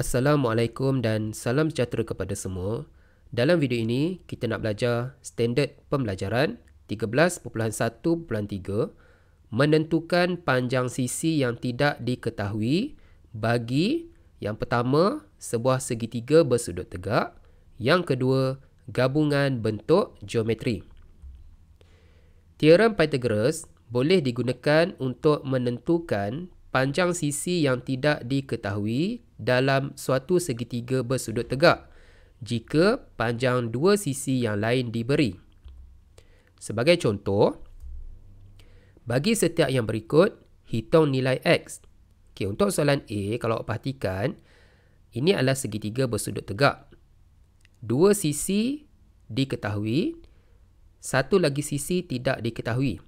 Assalamualaikum dan salam sejahtera kepada semua. Dalam video ini, kita nak belajar standard pembelajaran 13.1.3 menentukan panjang sisi yang tidak diketahui bagi yang pertama, sebuah segitiga bersudut tegak. Yang kedua, gabungan bentuk geometri. Teorem Pythagoras boleh digunakan untuk menentukan panjang sisi yang tidak diketahui dalam suatu segitiga bersudut tegak jika panjang dua sisi yang lain diberi. Sebagai contoh, bagi setiap yang berikut, hitung nilai X. Okay, untuk soalan A, kalau perhatikan, ini adalah segitiga bersudut tegak. Dua sisi diketahui, satu lagi sisi tidak diketahui.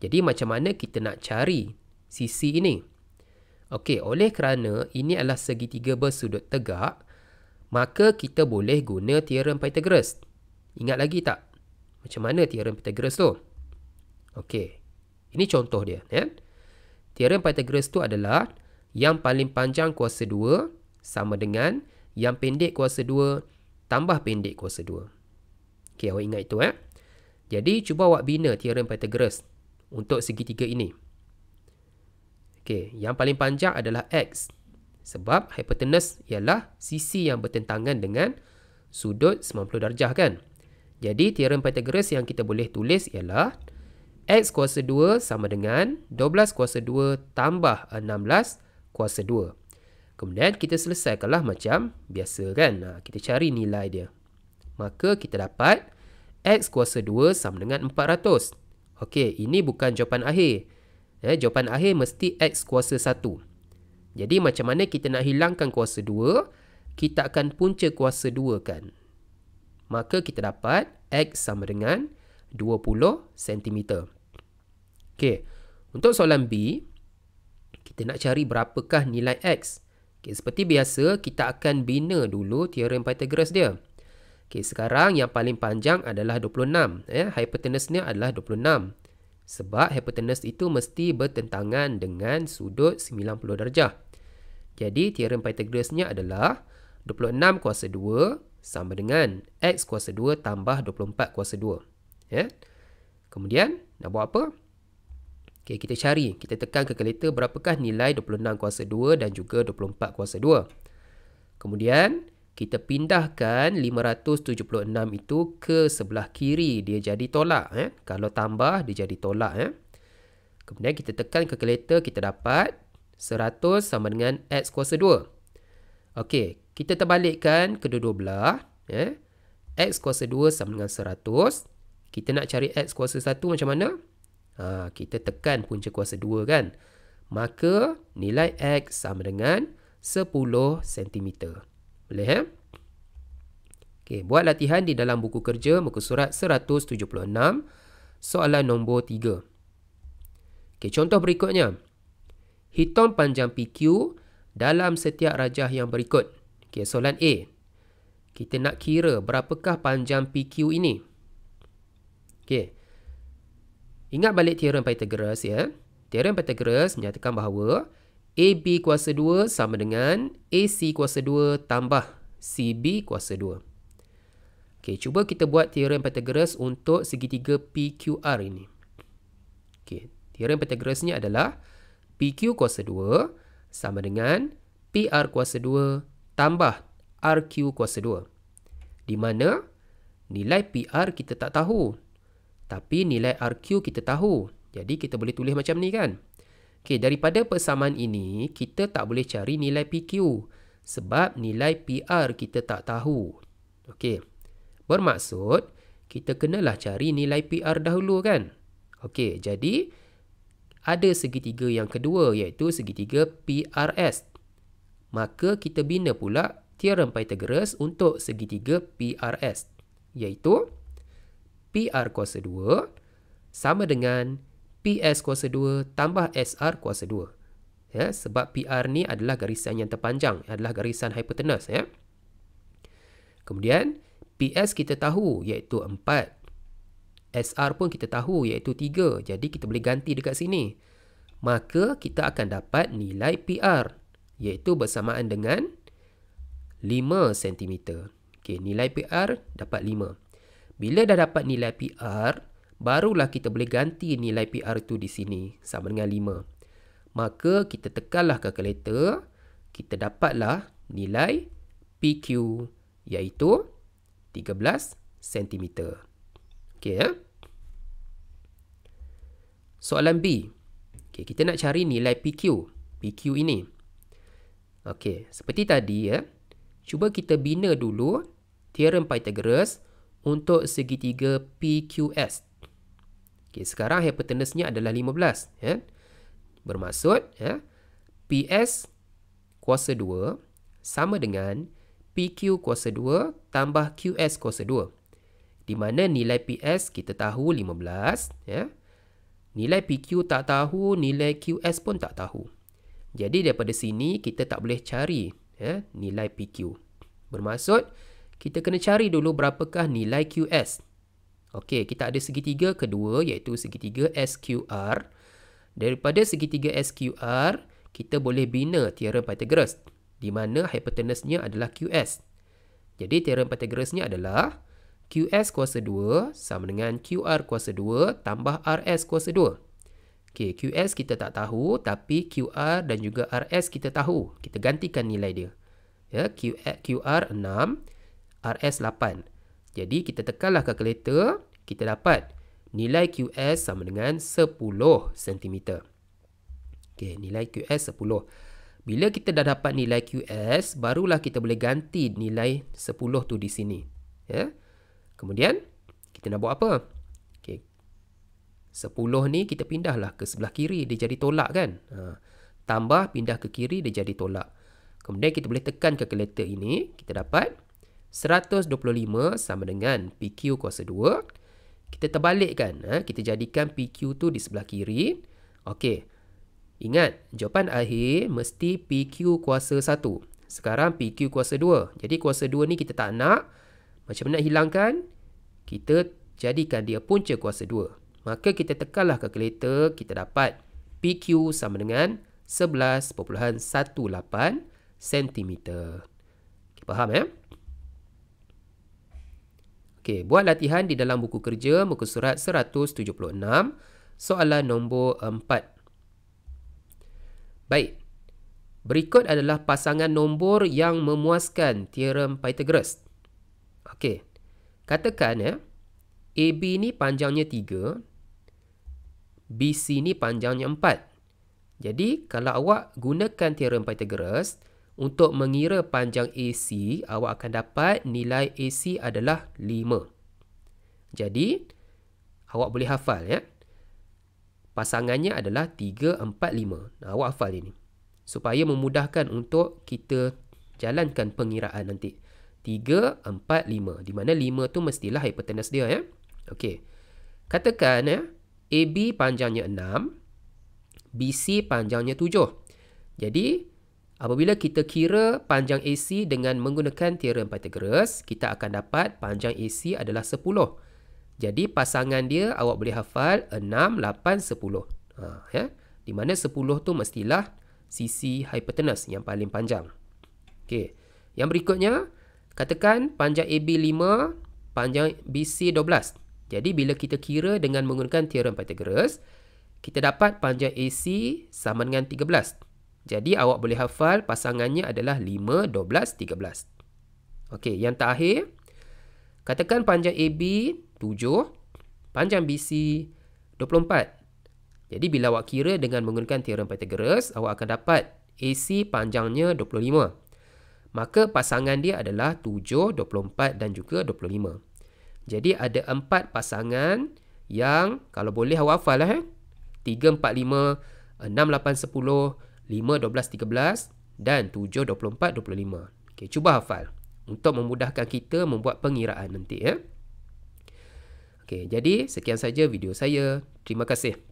Jadi macam mana kita nak cari sisi ini? Okey, oleh kerana ini adalah segitiga bersudut tegak, maka kita boleh guna teorem Pythagoras. Ingat lagi tak? Macam mana teorem Pythagoras tu? Okey. Ini contoh dia, ya. Teorem Pythagoras tu adalah yang paling panjang kuasa 2 sama dengan yang pendek kuasa 2 tambah pendek kuasa 2. Okey, awak ingat itu, ya. Eh? Jadi, cuba awak bina teorem Pythagoras untuk segitiga ini. Okey, yang paling panjang adalah X. Sebab hypotenuse ialah sisi yang bertentangan dengan sudut 90 darjah kan. Jadi teorem Pythagoras yang kita boleh tulis ialah X kuasa 2 sama dengan 12 kuasa 2 tambah 16 kuasa 2. Kemudian kita selesaikanlah macam biasa kan. Ha, kita cari nilai dia. Maka kita dapat X kuasa 2 sama dengan 400. Okey, ini bukan jawapan akhir. Eh, jawapan akhir mesti X kuasa 1. Jadi macam mana kita nak hilangkan kuasa 2? Kita akan punca kuasa 2 kan? Maka kita dapat X sama dengan 20 cm. Okey, untuk soalan B, kita nak cari berapakah nilai X? Okey, seperti biasa, kita akan bina dulu teorem Pythagoras dia. Okey, sekarang yang paling panjang adalah 26. Eh, hypotenuse ni adalah 26 sebab hypotenuse itu mesti bertentangan dengan sudut 90 darjah. Jadi, teorem Pythagorasnya adalah 26 kuasa 2 sama dengan x kuasa 2 tambah 24 kuasa 2. Yeah. Kemudian, nak buat apa? Okay, kita cari, kita tekan ke kalkulator berapakah nilai 26 kuasa 2 dan juga 24 kuasa 2. Kemudian, kita pindahkan 576 itu ke sebelah kiri dia jadi tolak eh kalau tambah dia jadi tolak eh kemudian kita tekan calculator kita dapat 100 sama dengan x kuasa 2 okey kita terbalikkan kedua-dua belah eh x kuasa 2 sama dengan 100 kita nak cari x kuasa 1 macam mana ha, kita tekan punca kuasa 2 kan maka nilai x sama dengan 10 sentimeter. Boleh eh? Okey, buat latihan di dalam buku kerja muka surat 176, soalan nombor 3. Okey, contoh berikutnya. Hitung panjang PQ dalam setiap rajah yang berikut. Okey, soalan A. Kita nak kira berapakah panjang PQ ini? Okey. Ingat balik teorem Pythagoras ya. Teorem Pythagoras menyatakan bahawa AB kuasa 2 sama dengan AC kuasa 2 tambah CB kuasa 2. Okey, cuba kita buat teorem Pythagoras untuk segitiga PQR ini. Okey, teorem Pythagoras ni adalah PQ kuasa 2 sama dengan PR kuasa 2 tambah RQ kuasa 2. Di mana nilai PR kita tak tahu. Tapi nilai RQ kita tahu. Jadi kita boleh tulis macam ni kan? Okey, daripada persamaan ini, kita tak boleh cari nilai PQ sebab nilai PR kita tak tahu. Okey. Bermaksud kita kenalah cari nilai PR dahulu kan? Okey, jadi ada segitiga yang kedua iaitu segitiga PRS. Maka kita bina pula teorem Pythagoras untuk segitiga PRS iaitu PR kuasa 2 sama dengan PS kuasa 2 tambah SR kuasa 2. Ya, sebab PR ni adalah garisan yang terpanjang, adalah garisan hipotenus. Ya. Kemudian, PS kita tahu iaitu 4. SR pun kita tahu iaitu 3. Jadi, kita boleh ganti dekat sini. Maka, kita akan dapat nilai PR iaitu bersamaan dengan 5 cm. Okay, nilai PR dapat 5. Bila dah dapat nilai PR, barulah kita boleh ganti nilai PR itu di sini sama dengan 5. Maka kita tekanlah kalkulator, kita dapatlah nilai PQ iaitu 13 cm. Okey ya. Soalan B. Okey, kita nak cari nilai PQ. PQ ini. Okey, seperti tadi ya. Cuba kita bina dulu teorem Pythagoras untuk segitiga PQS Okey, sekarang hypotenuse adalah 15, ya. Bermaksud, ya, PS kuasa 2 sama dengan PQ kuasa 2 tambah QS kuasa 2. Di mana nilai PS kita tahu 15, ya. Nilai PQ tak tahu, nilai QS pun tak tahu. Jadi daripada sini kita tak boleh cari ya, nilai PQ. Bermaksud kita kena cari dulu berapakah nilai QS. Okey, kita ada segitiga kedua iaitu segitiga SQR. Daripada segitiga SQR, kita boleh bina teorem Pythagoras di mana hipotenusnya adalah QS. Jadi teorem Pythagorasnya adalah QS kuasa 2 sama dengan QR kuasa 2 tambah RS kuasa 2. Okey, QS kita tak tahu tapi QR dan juga RS kita tahu. Kita gantikan nilai dia. Ya, QR 6, RS 8. Jadi kita tekanlah kalkulator, kita dapat nilai QS sama dengan 10 cm. Okey, nilai QS 10. Bila kita dah dapat nilai QS, barulah kita boleh ganti nilai 10 tu di sini. Ya. Yeah. Kemudian kita nak buat apa? Okey. 10 ni kita pindahlah ke sebelah kiri dia jadi tolak kan? Ha. Tambah pindah ke kiri dia jadi tolak. Kemudian kita boleh tekan kalkulator ini, kita dapat 0.5 125 sama dengan PQ kuasa 2. Kita terbalikkan. Eh? Kita jadikan PQ tu di sebelah kiri. Okey. Ingat, jawapan akhir mesti PQ kuasa 1. Sekarang PQ kuasa 2. Jadi kuasa 2 ni kita tak nak. Macam mana nak hilangkan? Kita jadikan dia punca kuasa 2. Maka kita tekanlah kalkulator, kita dapat PQ sama dengan 11.18 cm. Okay, faham ya? Eh? Okey, buat latihan di dalam buku kerja muka surat 176, soalan nombor 4. Baik. Berikut adalah pasangan nombor yang memuaskan teorem Pythagoras. Okey. Katakan ya, AB ni panjangnya 3, BC ni panjangnya 4. Jadi, kalau awak gunakan teorem Pythagoras, untuk mengira panjang AC, awak akan dapat nilai AC adalah 5. Jadi, awak boleh hafal ya. Pasangannya adalah 3, 4, 5. Awak hafal ini. Supaya memudahkan untuk kita jalankan pengiraan nanti. 3, 4, 5. Di mana 5 tu mestilah hypotenuse dia ya. Okey. Katakan ya, AB panjangnya 6, BC panjangnya 7. Jadi, Apabila kita kira panjang AC dengan menggunakan teorem Pythagoras, kita akan dapat panjang AC adalah 10. Jadi pasangan dia awak boleh hafal 6, 8, 10. Ha, ya? Di mana 10 tu mestilah sisi hipotenus yang paling panjang. Okey. Yang berikutnya, katakan panjang AB 5, panjang BC 12. Jadi bila kita kira dengan menggunakan teorem Pythagoras, kita dapat panjang AC sama dengan 13. Jadi awak boleh hafal pasangannya adalah 5, 12, 13. Okey, yang terakhir. Katakan panjang AB 7, panjang BC 24. Jadi bila awak kira dengan menggunakan teorem Pythagoras, awak akan dapat AC panjangnya 25. Maka pasangan dia adalah 7, 24 dan juga 25. Jadi ada 4 pasangan yang kalau boleh awak hafal lah. Eh? 3, 4, 5, 6, 8, 10, 5, 12, 13 dan 7, 24, 25. Okay, cuba hafal untuk memudahkan kita membuat pengiraan nanti ya. Okay, jadi sekian saja video saya. Terima kasih.